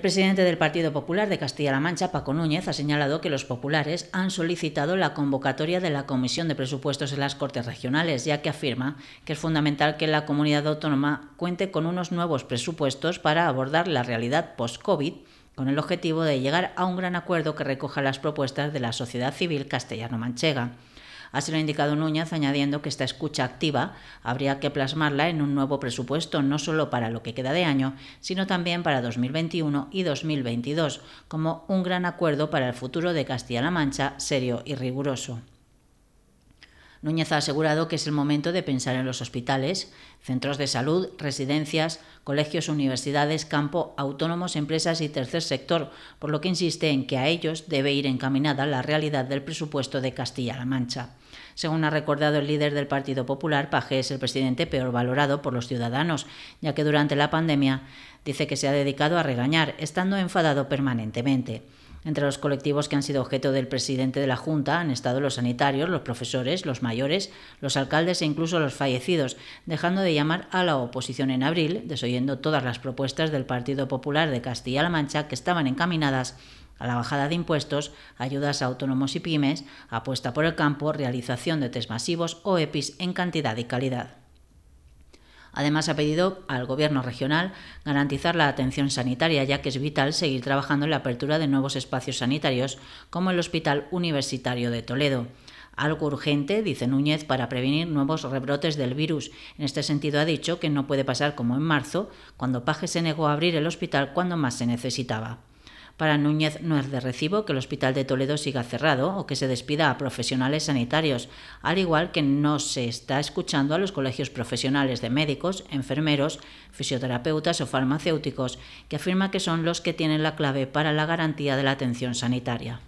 El presidente del Partido Popular de Castilla-La Mancha, Paco Núñez, ha señalado que los populares han solicitado la convocatoria de la Comisión de Presupuestos en las Cortes Regionales, ya que afirma que es fundamental que la comunidad autónoma cuente con unos nuevos presupuestos para abordar la realidad post-COVID con el objetivo de llegar a un gran acuerdo que recoja las propuestas de la sociedad civil castellano-manchega. Así lo ha indicado Núñez, añadiendo que esta escucha activa habría que plasmarla en un nuevo presupuesto, no solo para lo que queda de año, sino también para 2021 y 2022, como un gran acuerdo para el futuro de Castilla-La Mancha serio y riguroso. Núñez ha asegurado que es el momento de pensar en los hospitales, centros de salud, residencias, colegios, universidades, campo, autónomos, empresas y tercer sector, por lo que insiste en que a ellos debe ir encaminada la realidad del presupuesto de Castilla-La Mancha. Según ha recordado el líder del Partido Popular, Paje es el presidente peor valorado por los ciudadanos, ya que durante la pandemia dice que se ha dedicado a regañar, estando enfadado permanentemente. Entre los colectivos que han sido objeto del presidente de la Junta han estado los sanitarios, los profesores, los mayores, los alcaldes e incluso los fallecidos, dejando de llamar a la oposición en abril, desoyendo todas las propuestas del Partido Popular de Castilla-La Mancha que estaban encaminadas a la bajada de impuestos, ayudas a autónomos y pymes, apuesta por el campo, realización de test masivos o EPIs en cantidad y calidad. Además, ha pedido al Gobierno regional garantizar la atención sanitaria, ya que es vital seguir trabajando en la apertura de nuevos espacios sanitarios, como el Hospital Universitario de Toledo. Algo urgente, dice Núñez, para prevenir nuevos rebrotes del virus. En este sentido ha dicho que no puede pasar como en marzo, cuando Paje se negó a abrir el hospital cuando más se necesitaba. Para Núñez no es de recibo que el Hospital de Toledo siga cerrado o que se despida a profesionales sanitarios, al igual que no se está escuchando a los colegios profesionales de médicos, enfermeros, fisioterapeutas o farmacéuticos, que afirma que son los que tienen la clave para la garantía de la atención sanitaria.